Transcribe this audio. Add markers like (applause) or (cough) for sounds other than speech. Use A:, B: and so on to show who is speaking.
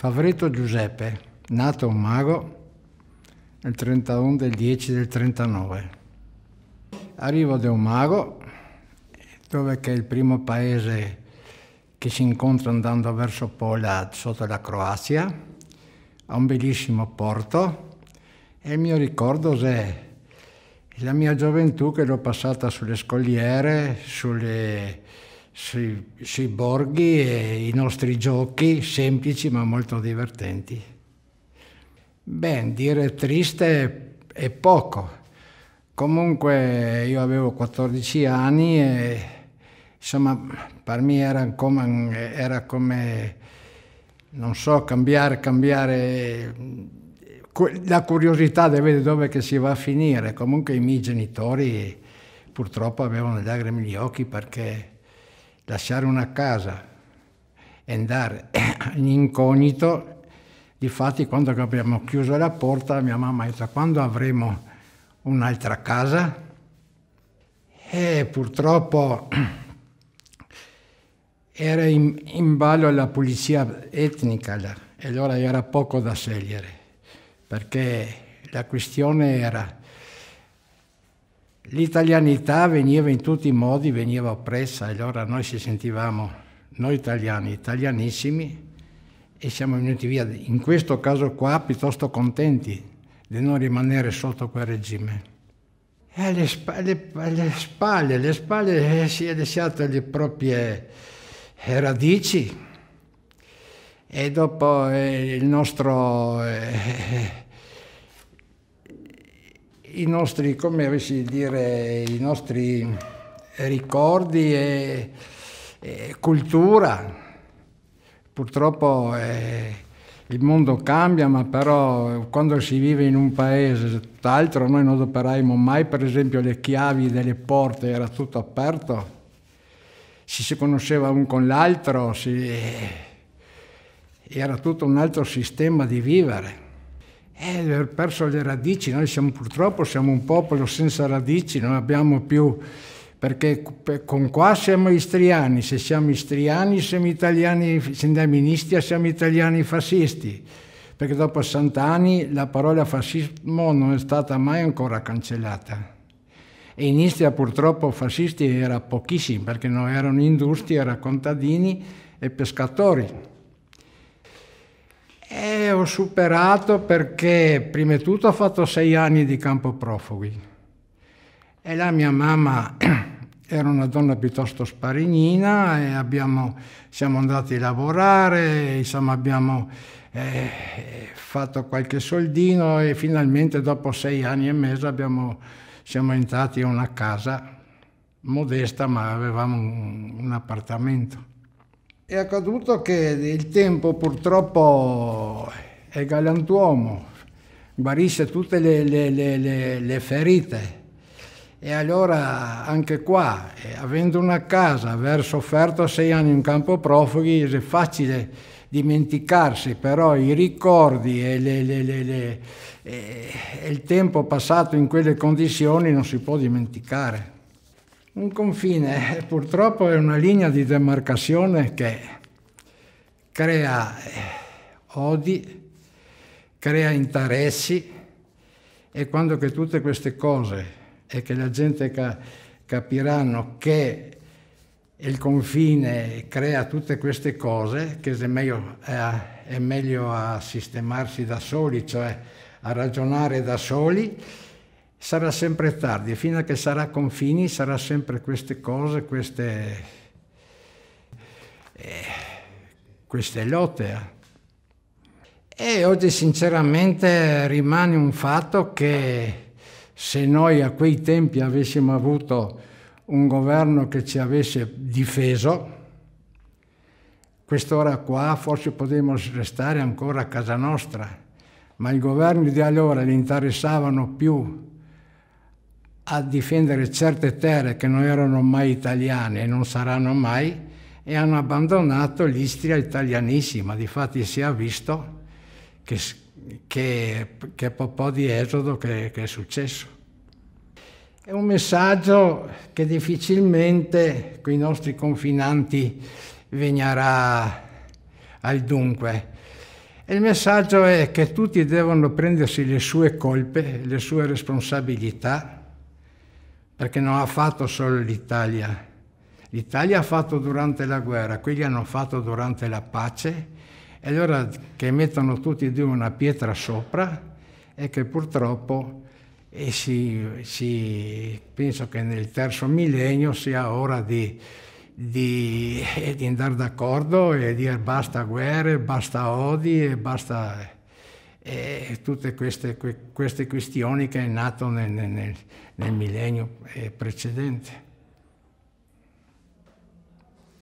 A: Favreto Giuseppe, nato un mago il 31 del 10 del 39. Arrivo da un mago, dove che è il primo paese che si incontra andando verso Pola, sotto la Croazia, ha un bellissimo porto e il mio ricordo è la mia gioventù che l'ho passata sulle scogliere, sulle sui, sui borghi e i nostri giochi semplici ma molto divertenti. Beh, dire triste è poco. Comunque io avevo 14 anni e insomma per me era come, era come non so, cambiare, cambiare la curiosità di vedere dove che si va a finire. Comunque i miei genitori purtroppo avevano le lacrime negli occhi perché lasciare una casa e andare (clears throat) in incognito. Difatti quando abbiamo chiuso la porta mia mamma ha detto quando avremo un'altra casa? E purtroppo (clears throat) era in, in, ballo la pulizia etnica e allora era poco da scegliere, perché la questione era L'italianità veniva in tutti i modi, veniva oppressa e allora noi ci sentivamo, noi italiani, italianissimi e siamo venuti via, in questo caso qua, piuttosto contenti di non rimanere sotto quel regime. E alle spalle, alle spalle, alle spalle eh, si è lasciato le proprie eh, radici e dopo eh, il nostro i nostri, come avessi dire, i nostri ricordi e, e cultura. Purtroppo eh, il mondo cambia, ma però quando si vive in un paese tutt'altro, noi non adopereremo mai, per esempio, le chiavi delle porte, era tutto aperto, si, si conosceva un con l'altro, si, era tutto un altro sistema di vivere eh, perso le radici, noi siamo, purtroppo siamo un popolo senza radici, non abbiamo più, perché con qua siamo istriani, se siamo istriani siamo italiani se andiamo in Istria siamo italiani fascisti, perché dopo 60 anni la parola fascismo non è stata mai ancora cancellata. E in Istria purtroppo fascisti era pochissimi, perché non erano industrie, erano contadini e pescatori ho superato perché prima di tutto ho fatto sei anni di campo profughi e la mia mamma (clears throat) era una donna piuttosto sparignina e abbiamo, siamo andati a lavorare, insomma abbiamo eh, fatto qualche soldino e finalmente dopo sei anni e mezzo abbiamo, siamo entrati in una casa modesta ma avevamo un, un appartamento. È accaduto che il tempo purtroppo è galantuomo, guarisce tutte le, le, le, le ferite. E allora anche qua, eh, avendo una casa, aver sofferto sei anni in campo profughi, è facile dimenticarsi, però i ricordi e, le, le, le, eh, e il tempo passato in quelle condizioni non si può dimenticare. Un confine purtroppo è una linea di demarcazione che crea eh, odi, crea interessi e quando che tutte queste cose e che la gente ca capiranno che il confine crea tutte queste cose, che è meglio, eh, è meglio a sistemarsi da soli, cioè a ragionare da soli, sarà sempre tardi e fino a che sarà confini sarà sempre queste cose, queste, eh, queste lotte. Eh. E oggi sinceramente rimane un fatto che se noi a quei tempi avessimo avuto un governo che ci avesse difeso, quest'ora qua forse potremmo restare ancora a casa nostra, ma i governi di allora li interessavano più a difendere certe terre che non erano mai italiane e non saranno mai e hanno abbandonato l'Istria italianissima. Difatti si è visto che, che, che po' di esodo che, che è successo. È un messaggio che difficilmente con i nostri confinanti vegnerà al dunque. E il messaggio è che tutti devono prendersi le sue colpe, le sue responsabilità perché non ha fatto solo l'Italia. L'Italia ha fatto durante la guerra, quelli hanno fatto durante la pace, e allora che mettono tutti e due una pietra sopra e che purtroppo e si, si, penso che nel terzo millennio sia ora di, di, di andare d'accordo e dire basta guerre, basta odi e basta e tutte queste, que, queste questioni che è nato nel, nel, nel millennio eh, precedente.